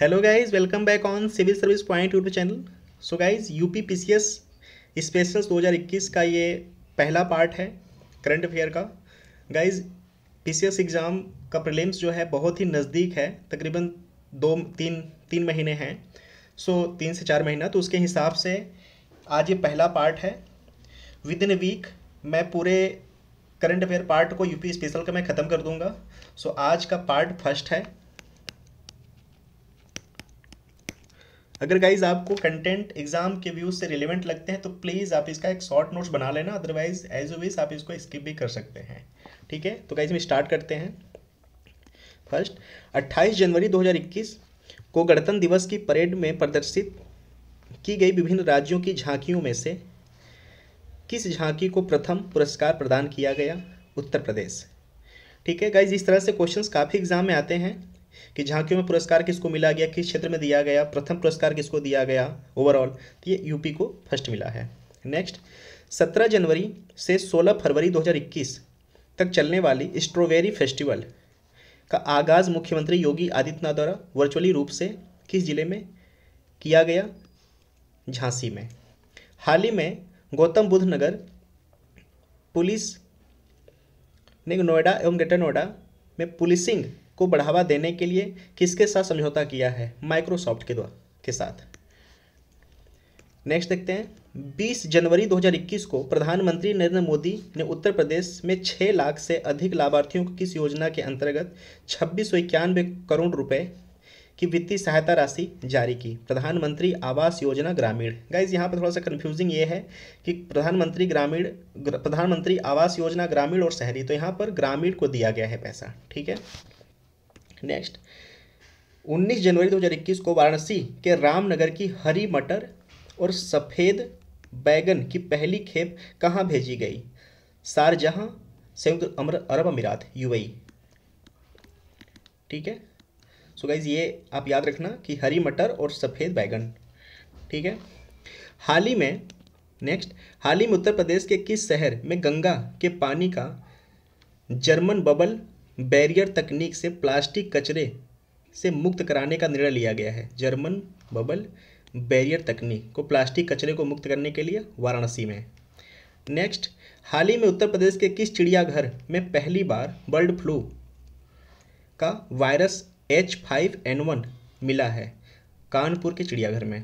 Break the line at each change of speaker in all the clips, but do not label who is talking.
Hello guys welcome back on civil service point YouTube channel so guys UP PCS specials 2021 का ये पहला part है current affair का guys PCS exam का prelims जो है बहुत ही नज़दीक है तकरीबन दो तीन तीन महीने हैं सो so, तीन से चार महीना तो उसके हिसाब से आज ये पहला पार्ट है विद इन वीक मैं पूरे करंट अफेयर पार्ट को यूपी स्पेशल का मैं ख़त्म कर दूंगा सो so, आज का पार्ट फर्स्ट है अगर गाइज आपको कंटेंट एग्जाम के व्यूज से रिलेवेंट लगते हैं तो प्लीज़ आप इसका एक शॉर्ट नोट्स बना लेना अदरवाइज एज ओ आप इसको स्किप भी कर सकते हैं ठीक है तो गाइज हम स्टार्ट करते हैं फर्स्ट 28 जनवरी 2021 को गणतंत्र दिवस की परेड में प्रदर्शित की गई विभिन्न राज्यों की झांकियों में से किस झांकी को प्रथम पुरस्कार प्रदान किया गया उत्तर प्रदेश ठीक है गाइज इस तरह से क्वेश्चंस काफ़ी एग्जाम में आते हैं कि झांकियों में पुरस्कार किसको मिला गया किस क्षेत्र में दिया गया प्रथम पुरस्कार किसको दिया गया ओवरऑल तो ये यूपी को फर्स्ट मिला है नेक्स्ट सत्रह जनवरी से सोलह फरवरी दो तक चलने वाली स्ट्रॉबेरी फेस्टिवल का आगाज़ मुख्यमंत्री योगी आदित्यनाथ द्वारा वर्चुअली रूप से किस जिले में किया गया झांसी में हाल ही में गौतम बुद्ध नगर पुलिस ने नोएडा एवं ग्रेटर नोएडा में पुलिसिंग को बढ़ावा देने के लिए किसके साथ समझौता किया है माइक्रोसॉफ्ट के द्वारा के साथ नेक्स्ट देखते हैं 20 जनवरी 2021 को प्रधानमंत्री नरेंद्र मोदी ने उत्तर प्रदेश में 6 लाख से अधिक लाभार्थियों को किस योजना के अंतर्गत छब्बीस करोड़ रुपए की वित्तीय सहायता राशि जारी की प्रधानमंत्री आवास योजना ग्रामीण गाइज यहाँ पर थोड़ा सा कन्फ्यूजिंग ये है कि प्रधानमंत्री ग्रामीण प्रधानमंत्री आवास योजना ग्रामीण और शहरी तो यहाँ पर ग्रामीण को दिया गया है पैसा ठीक है नेक्स्ट 19 जनवरी 2021 को वाराणसी के रामनगर की हरी मटर और सफ़ेद बैगन की पहली खेप कहाँ भेजी गई शारजहाँ संयुक्त अरब अमीरात यूएई e. ठीक है सो so गाइज ये आप याद रखना कि हरी मटर और सफ़ेद बैगन ठीक है हाल ही में नेक्स्ट हाल ही में उत्तर प्रदेश के किस शहर में गंगा के पानी का जर्मन बबल बैरियर तकनीक से प्लास्टिक कचरे से मुक्त कराने का निर्णय लिया गया है जर्मन बबल बैरियर तकनीक को प्लास्टिक कचरे को मुक्त करने के लिए वाराणसी में नेक्स्ट हाल ही में उत्तर प्रदेश के किस चिड़ियाघर में पहली बार बर्ड फ्लू का virus H five N one मिला है कानपुर के चिड़ियाघर में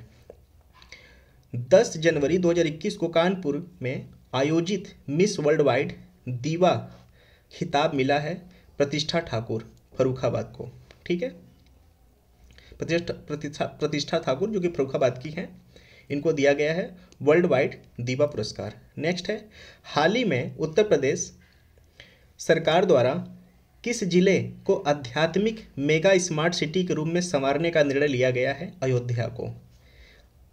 10 जनवरी 2021 को कानपुर में आयोजित मिस वर्ल्ड वाइड दीवा खिताब मिला है प्रतिष्ठा ठाकुर फरुखाबाद को ठीक है प्रतिष्ठा प्रतिष्ठा ठाकुर जो कि फरुखाबाद की हैं इनको दिया गया है वर्ल्ड वाइड दीवा पुरस्कार नेक्स्ट है हाल ही में उत्तर प्रदेश सरकार द्वारा किस जिले को आध्यात्मिक मेगा स्मार्ट सिटी के रूप में संवारने का निर्णय लिया गया है अयोध्या को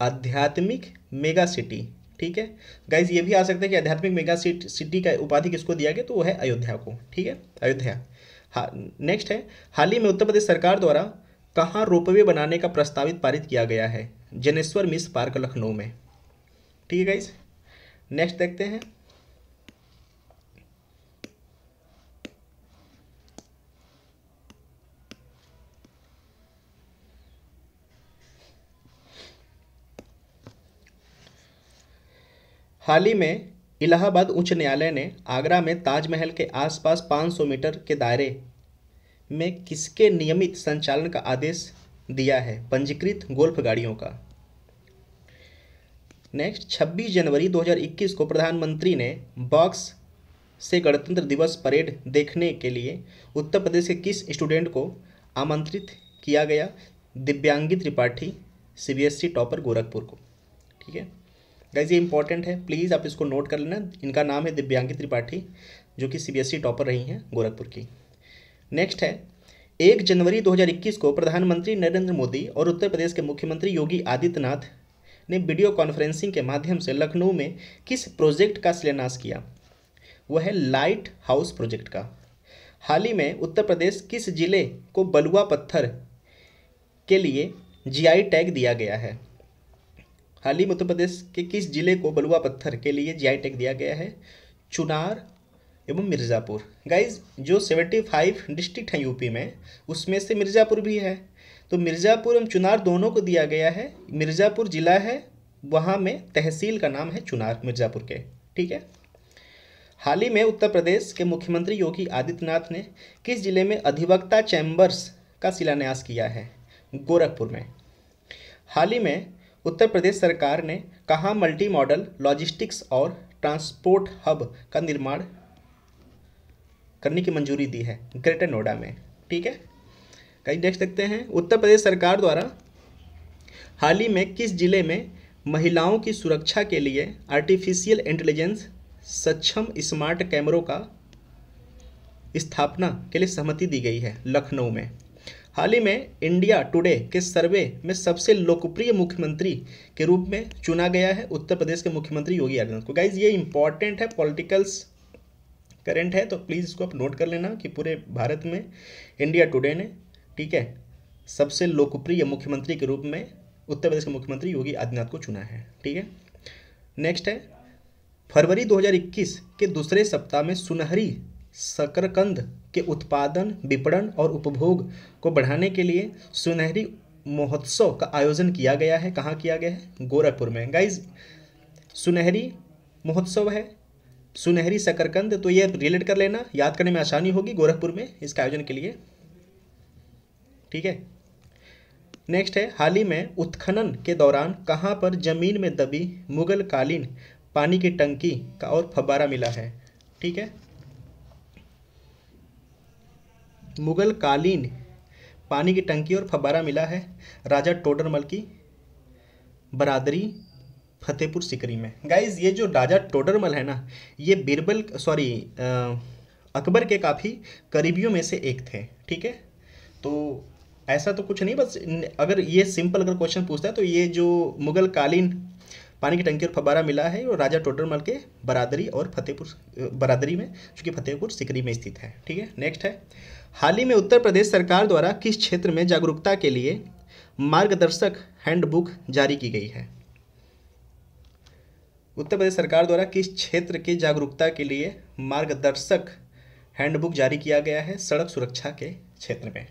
आध्यात्मिक मेगा सिटी ठीक है गाइज ये भी आ सकता है कि आध्यात्मिक मेगा सिट, सिटी का उपाधि किसको दिया गया तो वो है अयोध्या को ठीक है अयोध्या हाँ नेक्स्ट है हाल ही में उत्तर प्रदेश सरकार द्वारा कहाँ रोपवे बनाने का प्रस्तावित पारित किया गया है जनेश्वर मिस पार्क लखनऊ में ठीक है गाइज नेक्स्ट देखते हैं हाल ही में इलाहाबाद उच्च न्यायालय ने आगरा में ताजमहल के आसपास 500 मीटर के दायरे में किसके नियमित संचालन का आदेश दिया है पंजीकृत गोल्फ गाड़ियों का नेक्स्ट 26 जनवरी 2021 को प्रधानमंत्री ने बॉक्स से गणतंत्र दिवस परेड देखने के लिए उत्तर प्रदेश के किस स्टूडेंट को आमंत्रित किया गया दिव्यांगी त्रिपाठी सीबीएसई टॉपर गोरखपुर को ठीक है गाइज ये इंपॉर्टेंट है प्लीज़ आप इसको नोट कर लेना इनका नाम है दिव्यांगी त्रिपाठी जो कि सीबीएसई टॉपर e रही हैं गोरखपुर की नेक्स्ट है एक जनवरी 2021 को प्रधानमंत्री नरेंद्र मोदी और उत्तर प्रदेश के मुख्यमंत्री योगी आदित्यनाथ ने वीडियो कॉन्फ्रेंसिंग के माध्यम से लखनऊ में किस प्रोजेक्ट का शिलान्यास किया वह है लाइट हाउस प्रोजेक्ट का हाल ही में उत्तर प्रदेश किस जिले को बलुआ पत्थर के लिए जीआई टैग दिया गया है हाल ही उत्तर प्रदेश के किस जिले को बलुआ पत्थर के लिए जीआई टैग दिया गया है चुनार एवं मिर्ज़ापुर गाइज जो सेवेंटी फाइव डिस्ट्रिक्ट हैं यूपी में उसमें से मिर्ज़ापुर भी है तो मिर्ज़ापुर एवं चुनार दोनों को दिया गया है मिर्ज़ापुर ज़िला है वहाँ में तहसील का नाम है चुनार मिर्ज़ापुर के ठीक है हाल ही में उत्तर प्रदेश के मुख्यमंत्री योगी आदित्यनाथ ने किस जिले में अधिवक्ता चैम्बर्स का शिलान्यास किया है गोरखपुर में हाल ही में उत्तर प्रदेश सरकार ने कहाँ मल्टी मॉडल लॉजिस्टिक्स और ट्रांसपोर्ट हब का निर्माण करने की मंजूरी दी है ग्रेटर नोएडा में ठीक है कहीं देख सकते हैं उत्तर प्रदेश सरकार द्वारा हाल ही में किस जिले में महिलाओं की सुरक्षा के लिए आर्टिफिशियल इंटेलिजेंस सक्षम स्मार्ट कैमरों का स्थापना के लिए सहमति दी गई है लखनऊ में हाल ही में इंडिया टुडे के सर्वे में सबसे लोकप्रिय मुख्यमंत्री के रूप में चुना गया है उत्तर प्रदेश के मुख्यमंत्री योगी आदित्यनाथ को गाइज ये इंपॉर्टेंट है पॉलिटिकल्स करंट है तो प्लीज़ इसको आप नोट कर लेना कि पूरे भारत में इंडिया टुडे ने ठीक है सबसे लोकप्रिय मुख्यमंत्री के रूप में उत्तर प्रदेश के मुख्यमंत्री योगी आदित्यनाथ को चुना है ठीक है नेक्स्ट है फरवरी 2021 के दूसरे सप्ताह में सुनहरी शकरकंद के उत्पादन विपणन और उपभोग को बढ़ाने के लिए सुनहरी महोत्सव का आयोजन किया गया है कहाँ किया गया है गोरखपुर में गाइज सुनहरी महोत्सव है सुनहरी शकरकंद तो ये रिलेट कर लेना याद करने में आसानी होगी गोरखपुर में इसका आयोजन के लिए ठीक है नेक्स्ट है हाल ही में उत्खनन के दौरान कहाँ पर ज़मीन में दबी मुगल कालीन पानी की टंकी का और फब्बारा मिला है ठीक है मुगल कालीन पानी की टंकी और फब्बारा मिला है राजा टोडरमल की बरादरी फतेहपुर सिकरी में गाइज ये जो राजा टोडरमल है ना ये बीरबल सॉरी अकबर के काफ़ी करीबियों में से एक थे ठीक है तो ऐसा तो कुछ नहीं बस अगर ये सिंपल अगर क्वेश्चन पूछता है तो ये जो मुगल कालीन पानी की टंकी और फब्बारा मिला है और राजा टोडरमल के बरादरी और फतेहपुर बरादरी में जो कि फतेहपुर सिकरी में स्थित है ठीक है नेक्स्ट है हाल ही में उत्तर प्रदेश सरकार द्वारा किस क्षेत्र में जागरूकता के लिए मार्गदर्शक हैंडबुक जारी की गई है उत्तर प्रदेश सरकार द्वारा किस क्षेत्र के जागरूकता के लिए मार्गदर्शक हैंडबुक जारी किया गया है सड़क सुरक्षा के क्षेत्र में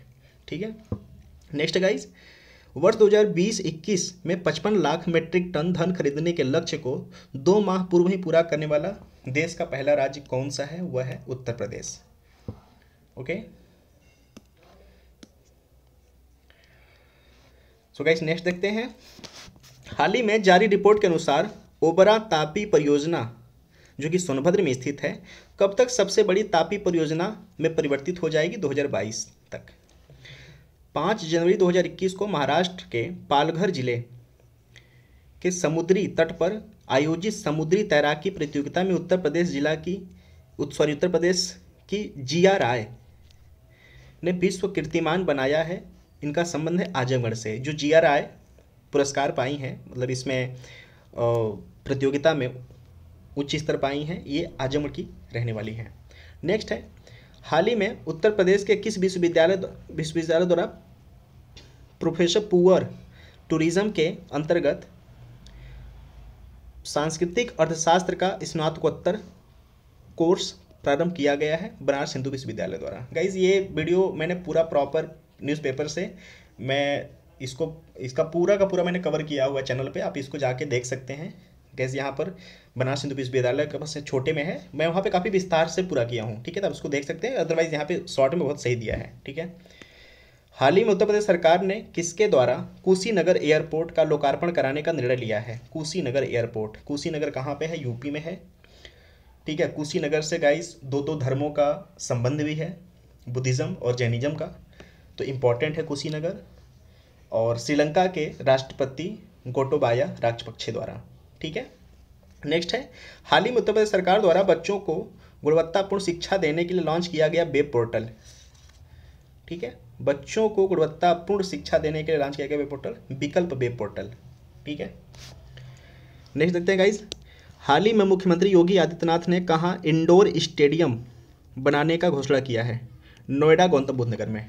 ठीक है नेक्स्ट गाइज वर्ष 2020-21 में 55 लाख मेट्रिक टन धन खरीदने के लक्ष्य को दो माह पूर्व ही पूरा करने वाला देश का पहला राज्य कौन सा है वह है Uttar Pradesh okay so guys next देखते हैं हाल ही में जारी रिपोर्ट के अनुसार ओबरा तापी परियोजना जो कि सोनभद्र में स्थित है कब तक सबसे बड़ी तापी परियोजना में परिवर्तित हो जाएगी 2022 तक पाँच जनवरी 2021 को महाराष्ट्र के पालघर जिले के समुद्री तट पर आयोजित समुद्री तैराकी प्रतियोगिता में उत्तर प्रदेश जिला की सॉरी उत्तर प्रदेश की जिया राय ने विश्व कीर्तिमान बनाया है इनका संबंध है आजमगढ़ से जो जिया राय पुरस्कार पाई हैं मतलब इसमें प्रतियोगिता में उच्च स्तर पाई हैं ये आजमगढ़ की रहने वाली हैं नेक्स्ट है हाल ही में उत्तर प्रदेश के किस विश्वविद्यालय विश्वविद्यालय द्वारा प्रोफेसर पुअर टूरिज्म के अंतर्गत सांस्कृतिक अर्थशास्त्र का स्नातकोत्तर कोर्स प्रारंभ किया गया है बनारस हिंदू विश्वविद्यालय द्वारा गाइज ये वीडियो मैंने पूरा प्रॉपर न्यूज़पेपर से मैं इसको इसका पूरा का पूरा मैंने कवर किया हुआ चैनल पे आप इसको जाके देख सकते हैं गैस यहाँ पर बनारस हिंदू विश्वविद्यालय के बस छोटे में है मैं वहाँ पे काफ़ी विस्तार से पूरा किया हूँ ठीक है तो आप उसको देख सकते हैं अदरवाइज़ यहाँ पे शॉर्ट में बहुत सही दिया है ठीक है हाल ही में उत्तर प्रदेश सरकार ने किसके द्वारा कुशीनगर एयरपोर्ट का लोकार्पण कराने का निर्णय लिया है कुशीनगर एयरपोर्ट कुशीनगर कहाँ पे है यूपी में है ठीक है कुशीनगर से गाइस दो दो धर्मों का संबंध भी है बुद्धिज़्म और जैनिज़्म का तो इम्पॉर्टेंट है कुशीनगर और श्रीलंका के राष्ट्रपति गोटोबाया राजपक्षे द्वारा ठीक है नेक्स्ट है हाल ही में उत्तर प्रदेश सरकार द्वारा बच्चों को गुणवत्तापूर्ण शिक्षा देने के लिए लॉन्च किया गया वेब पोर्टल ठीक है बच्चों को गुणवत्तापूर्ण शिक्षा देने के लिए लॉन्च किया गया web portal Vikalp web portal ठीक है नेक्स्ट देखते हैं गाइज हाल ही में मुख्यमंत्री योगी आदित्यनाथ ने कहा इंडोर स्टेडियम बनाने का घोषणा किया है नोएडा गौतम बुद्ध नगर में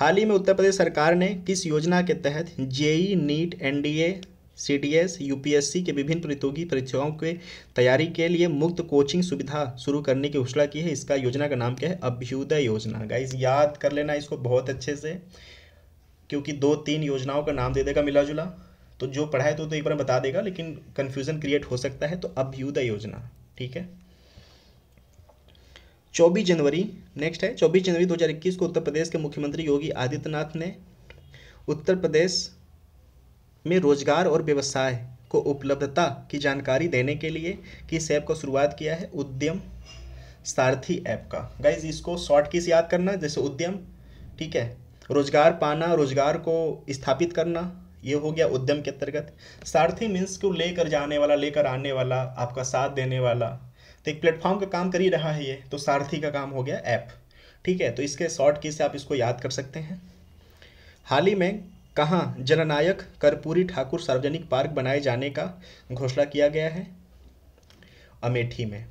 हाल ही में उत्तर प्रदेश सरकार ने किस योजना के तहत JEE NEET NDA C D S U P S C के विभिन्न प्रतियोगी परीक्षाओं के तैयारी के लिए मुफ्त कोचिंग सुविधा शुरू करने की घोषणा की है इसका योजना का नाम क्या है अभ्युदय योजना गाइज याद कर लेना इसको बहुत अच्छे से क्योंकि दो तीन योजनाओं का नाम दे देगा मिला जुला तो जो पढ़ा है तो, तो एक बार बता देगा लेकिन कन्फ्यूज़न क्रिएट हो सकता है तो अभ्युदय योजना ठीक है चौबीस जनवरी नेक्स्ट है चौबीस जनवरी दो को उत्तर प्रदेश के मुख्यमंत्री योगी आदित्यनाथ ने उत्तर प्रदेश में रोजगार और व्यवसाय को उपलब्धता की जानकारी देने के लिए किस ऐप को शुरुआत किया है उद्यम सारथी ऐप का गाइज इसको शॉर्ट किस याद करना जैसे उद्यम ठीक है रोजगार पाना रोजगार को स्थापित करना ये हो गया उद्यम के अंतर्गत सारथी मीन्स को लेकर जाने वाला लेकर आने वाला आपका साथ देने वाला तो एक प्लेटफॉर्म का काम कर ही रहा है ये तो सारथी का काम हो गया ऐप ठीक है तो इसके शॉर्ट किस आप इसको याद कर सकते हैं हाल ही में कहाँ जननायक कर्पूरी ठाकुर सार्वजनिक पार्क बनाए जाने का घोषणा किया गया है अमेठी में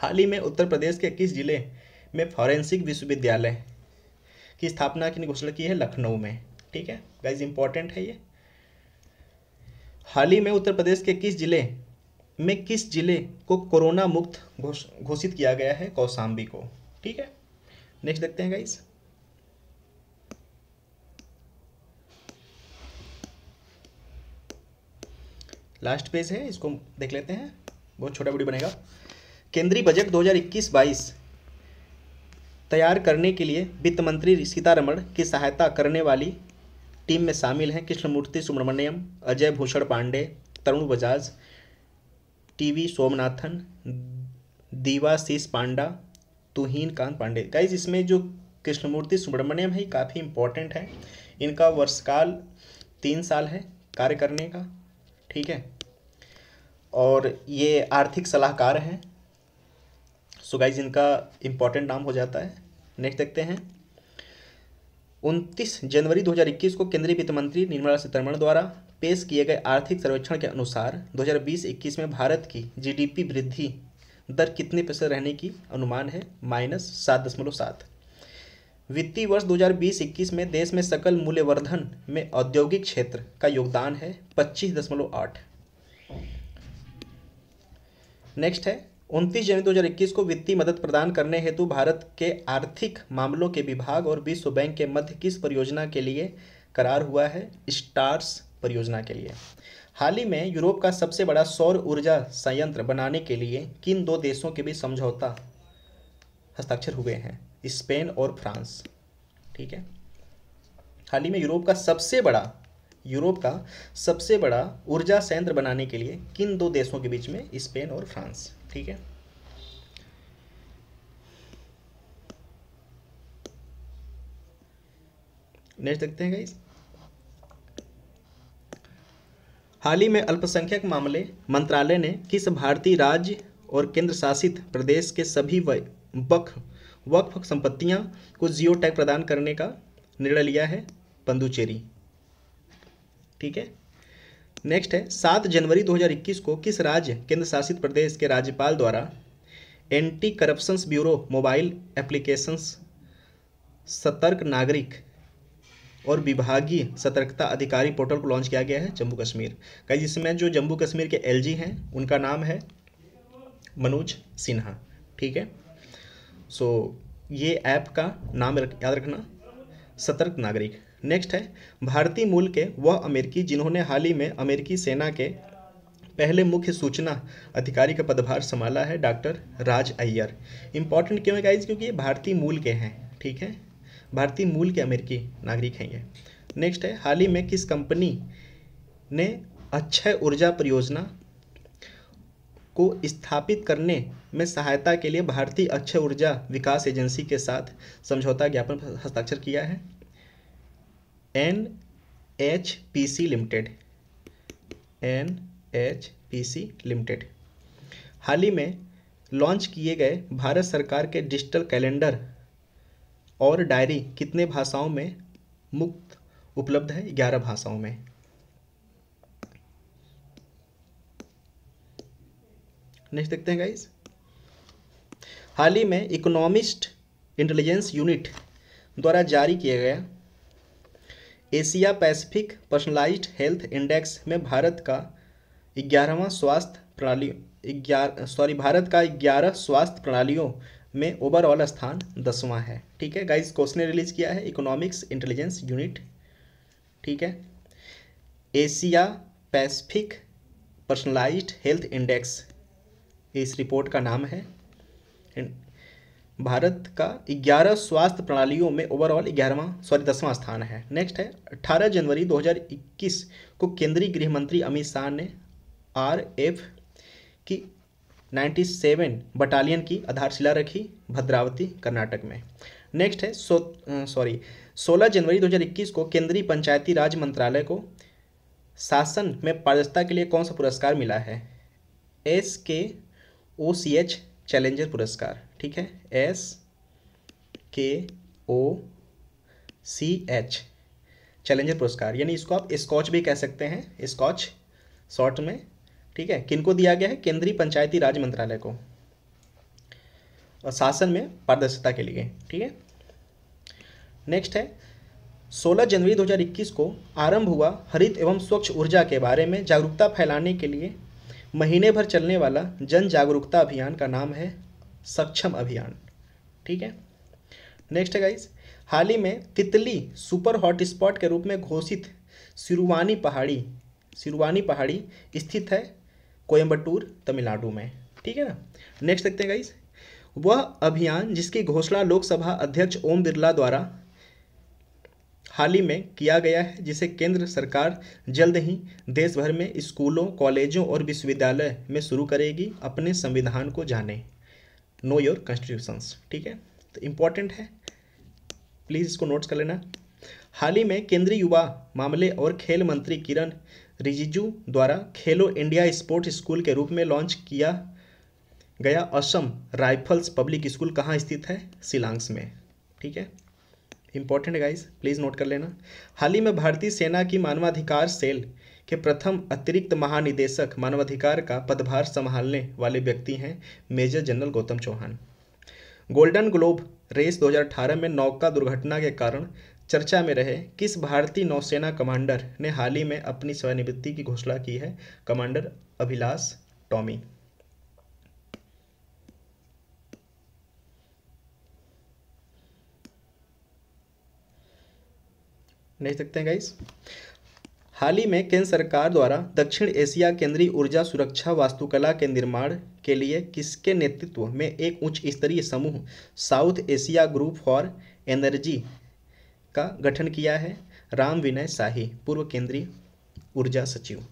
हाल ही में उत्तर प्रदेश के इक्कीस जिले में फॉरेंसिक विश्वविद्यालय की स्थापना की घोषणा की है लखनऊ में ठीक है गाइज इंपॉर्टेंट है ये हाल ही में उत्तर प्रदेश के किस जिले में किस जिले को कोरोना मुक्त घोषित किया गया है कौसाम्बी को ठीक है नेक्स्ट देखते हैं गाइज़ लास्ट पेज है इसको देख लेते हैं बहुत छोटा बड़ी बनेगा केंद्रीय बजट 2021-22 तैयार करने के लिए वित्त मंत्री सीतारमण की सहायता करने वाली टीम में शामिल हैं कृष्णमूर्ति सुब्रमण्यम अजय भूषण पांडे तरुण बजाज टीवी सोमनाथन दीवाशीष पांडा तुहीन कांत पांडे गाइज इसमें जो कृष्णमूर्ति सुब्रमण्यम है काफ़ी इंपॉर्टेंट है इनका वर्षकाल तीन साल है कार्य करने का ठीक है और ये आर्थिक सलाहकार हैं सो गाइज इनका इम्पोर्टेंट नाम हो जाता है नेक्स्ट देखते हैं उनतीस जनवरी 2021 को केंद्रीय वित्त मंत्री निर्मला सीतारमण द्वारा पेश किए गए आर्थिक सर्वेक्षण के अनुसार 2020-21 में भारत की जीडीपी वृद्धि दर कितने प्रतिशत रहने की अनुमान है माइनस सात दशमलव सात वित्तीय वर्ष 2020-21 में देश में सकल मूल्यवर्धन में औद्योगिक क्षेत्र का योगदान है 25.8 नेक्स्ट है 29 जनवरी 2021 को वित्तीय मदद प्रदान करने हेतु भारत के आर्थिक मामलों के विभाग और विश्व बैंक के मध्य किस परियोजना के लिए करार हुआ है स्टार्स परियोजना के लिए हाल ही में यूरोप का सबसे बड़ा सौर ऊर्जा संयंत्र बनाने के लिए किन दो देशों के बीच समझौता हस्ताक्षर हुए हैं स्पेन और फ्रांस ठीक है हाल ही में यूरोप का सबसे बड़ा यूरोप का सबसे बड़ा ऊर्जा संयंत्र बनाने के लिए किन दो देशों के बीच में स्पेन और फ्रांस ठीक है नेक्स्ट देखते हैं गाइस हाल ही में अल्पसंख्यक मामले मंत्रालय ने किस भारतीय राज्य और केंद्र शासित प्रदेश के सभी वक्फ वक्फ संपत्तियां को जियो टैग प्रदान करने का निर्णय लिया है पंदुचेरी ठीक है नेक्स्ट है सात जनवरी 2021 को किस राज्य केंद्र शासित प्रदेश के राज्यपाल द्वारा anti corruptions bureau mobile applications Satark Nagrik और विभागीय सतर्कता अधिकारी पोर्टल को लॉन्च किया गया है जम्मू कश्मीर का जिसमें जो जम्मू कश्मीर के एलजी हैं उनका नाम है मनोज सिन्हा ठीक है सो ये ऐप का नाम रख याद रखना सतर्क नागरिक नेक्स्ट है भारतीय मूल के वह अमेरिकी जिन्होंने हाल ही में अमेरिकी सेना के पहले मुख्य सूचना अधिकारी का पदभार संभाला है डॉक्टर राज अय्यर इंपॉर्टेंट क्यों है गाइज क्योंकि ये भारतीय मूल के हैं ठीक है भारतीय मूल के अमेरिकी नागरिक हैं ये नेक्स्ट है हाल ही में किस कंपनी ने अक्षय ऊर्जा परियोजना को स्थापित करने में सहायता के लिए भारतीय अक्षय ऊर्जा विकास एजेंसी के साथ समझौता ज्ञापन हस्ताक्षर किया है N H P C limited N H P C limited हाल ही में लॉन्च किए गए भारत सरकार के डिजिटल कैलेंडर और डायरी कितने भाषाओं में मुक्त उपलब्ध है ग्यारह भाषाओं में नेक्स्ट देखते हैं गाइज हाल ही में इकोनॉमिस्ट इंटेलिजेंस यूनिट द्वारा जारी किया गया Asia Pacific personalised health index में भारत का ग्यारहवा स्वास्थ्य प्रणाली ग्यारह सॉरी भारत का ग्यारह स्वास्थ्य प्रणालियों में ओवरऑल स्थान दसवां है ठीक है गाइस क्वेश्चन रिलीज किया है इकोनॉमिक्स इंटेलिजेंस यूनिट ठीक है Asia Pacific personalised health index इस रिपोर्ट का नाम है भारत का 11 स्वास्थ्य प्रणालियों में ओवरऑल ग्यारहवां सॉरी दसवां स्थान है नेक्स्ट है 18 जनवरी 2021 को केंद्रीय गृह मंत्री अमित शाह ने आर एफ की 97 बटालियन की आधारशिला रखी भद्रावती कर्नाटक में नेक्स्ट है सो सॉरी 16 जनवरी 2021 को केंद्रीय पंचायती राज मंत्रालय को शासन में पारदर्शिता के लिए कौन सा पुरस्कार मिला है एस के ओ सी एच चैलेंजर पुरस्कार ठीक है एस के ओ सी एच चैलेंजर पुरस्कार यानी इसको आप स्कॉच भी कह सकते हैं स्कॉच शॉर्ट में ठीक है किनको दिया गया है केंद्रीय पंचायती राज मंत्रालय को और शासन में पारदर्शिता के लिए ठीक है नेक्स्ट है 16 जनवरी 2021 को आरंभ हुआ हरित एवं स्वच्छ ऊर्जा के बारे में जागरूकता फैलाने के लिए महीने भर चलने वाला जन जागरूकता अभियान का नाम है सक्षम अभियान ठीक है नेक्स्ट है गाइज हाल ही में तितली सुपर हॉट स्पॉट के रूप में घोषित सिरुवानी पहाड़ी सिरुवानी पहाड़ी स्थित है कोयम्बटूर तमिलनाडु में ठीक है ना नेक्स्ट देखते हैं गाइज वह अभियान जिसकी घोषणा लोकसभा अध्यक्ष ओम बिरला द्वारा हाल ही में किया गया है जिसे केंद्र सरकार जल्द ही देश भर में स्कूलों कॉलेजों और विश्वविद्यालय में शुरू करेगी अपने संविधान को जाने नो योर कॉन्स्टिट्यूशंस ठीक है तो इम्पॉर्टेंट है प्लीज़ इसको नोट्स कर लेना हाल ही में केंद्रीय युवा मामले और खेल मंत्री किरण रिजिजू द्वारा खेलो इंडिया स्पोर्ट्स स्कूल के रूप में लॉन्च किया गया असम राइफल्स पब्लिक स्कूल कहाँ स्थित है सिलांग्स में ठीक है इंपॉर्टेंट गाइस प्लीज़ नोट कर लेना हाल ही में भारतीय सेना की मानवाधिकार सेल के प्रथम अतिरिक्त महानिदेशक मानवाधिकार का पदभार संभालने वाले व्यक्ति हैं major general Gautam Chauhan golden globe race 2018 में नौका दुर्घटना के कारण चर्चा में रहे किस भारतीय नौसेना कमांडर ने हाल ही में अपनी सेवानिवृत्ति की घोषणा की है कमांडर अभिलाष टॉमी नेक्स्ट सकते हैं गाइस हाल ही में केंद्र सरकार द्वारा दक्षिण एशिया केंद्रीय ऊर्जा सुरक्षा वास्तुकला के निर्माण के लिए किसके नेतृत्व में एक उच्च स्तरीय समूह South Asia group for energy का गठन किया है राम विनय शाही पूर्व केंद्रीय ऊर्जा सचिव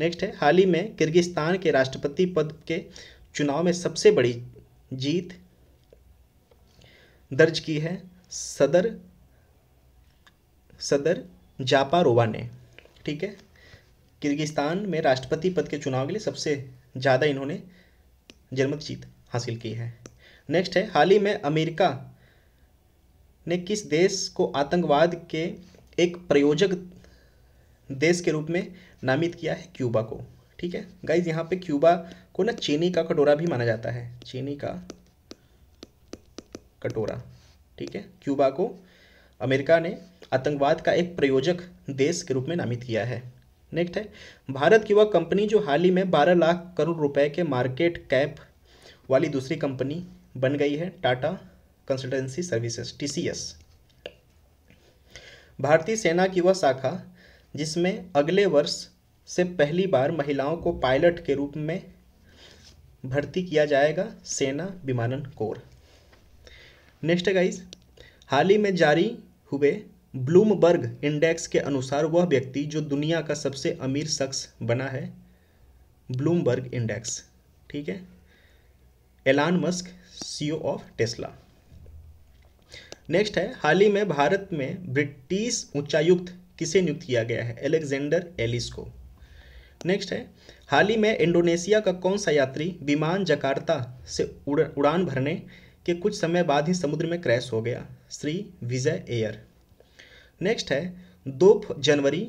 नेक्स्ट है हाल ही में किर्गिस्तान के राष्ट्रपति पद के चुनाव में सबसे बड़ी जीत दर्ज की है सदर सदर जापारोवा ने ठीक है किर्गिस्तान में राष्ट्रपति पद के चुनाव के लिए सबसे ज़्यादा इन्होंने जनमत जीत हासिल की है नेक्स्ट है हाल ही में अमेरिका ने किस देश को आतंकवाद के एक प्रयोजक देश के रूप में नामित किया है क्यूबा को ठीक है गाइज यहाँ पे क्यूबा को ना चीनी का कटोरा भी माना जाता है चीनी का कटोरा ठीक है क्यूबा को अमेरिका ने आतंकवाद का एक प्रयोजक देश के रूप में नामित किया है नेक्स्ट है भारत की वह कंपनी जो हाल ही में 12 लाख करोड़ रुपए के मार्केट कैप वाली दूसरी कंपनी बन गई है टाटा कंसल्टेंसी सर्विसेज टी भारतीय सेना की वह शाखा जिसमें अगले वर्ष से पहली बार महिलाओं को पायलट के रूप में भर्ती किया जाएगा सेना विमानन कोर नेक्स्ट है गाइज हाल ही में जारी हुए ब्लूमबर्ग इंडेक्स के अनुसार वह व्यक्ति जो दुनिया का सबसे अमीर शख्स बना है ब्लूमबर्ग इंडेक्स ठीक है Elon Musk CEO of Tesla next है हाल ही में भारत में ब्रिटिश उच्चायुक्त किसे नियुक्त किया गया है एलेक्जेंडर एलिस को नेक्स्ट है हाल ही में इंडोनेशिया का कौन सा यात्री विमान जकार्ता से उड़ान भरने के कुछ समय बाद ही समुद्र में क्रैश हो गया श्री विजय एयर नेक्स्ट है दो जनवरी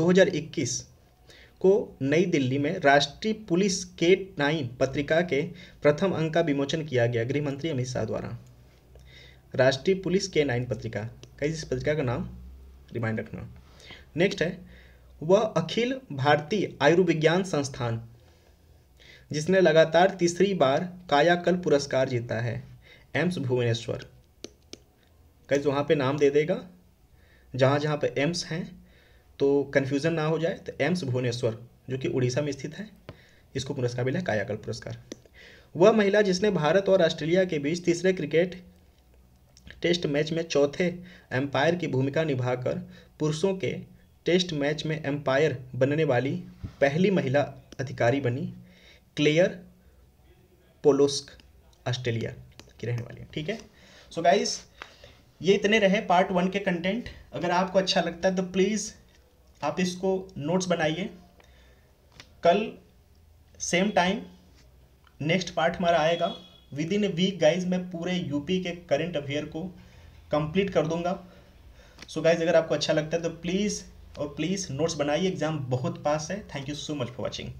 2021 को नई दिल्ली में राष्ट्रीय पुलिस के नाइन पत्रिका के प्रथम अंक का विमोचन किया गया गृह मंत्री अमित शाह द्वारा राष्ट्रीय पुलिस के नाइन पत्रिका कई इस पत्रिका का नाम रिमाइंड रखना नेक्स्ट है वह अखिल भारतीय आयुर्विज्ञान संस्थान जिसने लगातार तीसरी बार कायाकल्प पुरस्कार जीता है एम्स भुवनेश्वर गाइज वहाँ पे नाम दे देगा जहाँ जहाँ पे एम्स हैं तो कन्फ्यूज़न ना हो जाए तो एम्स भुवनेश्वर जो कि उड़ीसा में स्थित है इसको पुरस्कार मिला कायाकल्प पुरस्कार वह महिला जिसने भारत और ऑस्ट्रेलिया के बीच तीसरे क्रिकेट टेस्ट मैच में चौथे एम्पायर की भूमिका निभाकर पुरुषों के टेस्ट मैच में एम्पायर बनने वाली पहली महिला अधिकारी बनी क्लेयर पोलोस्क ऑस्ट्रेलिया की रहने वाली ठीक है सो so गाइस ये इतने रहे पार्ट वन के कंटेंट अगर आपको अच्छा लगता है तो प्लीज़ आप इसको नोट्स बनाइए कल सेम टाइम नेक्स्ट पार्ट हमारा आएगा within a week guys मैं पूरे यूपी के करंट अफेयर को कंप्लीट कर दूंगा सो so गाइज अगर आपको अच्छा लगता है तो प्लीज़ और प्लीज़ नोट्स बनाइए एग्ज़ाम बहुत पास है thank you so much for watching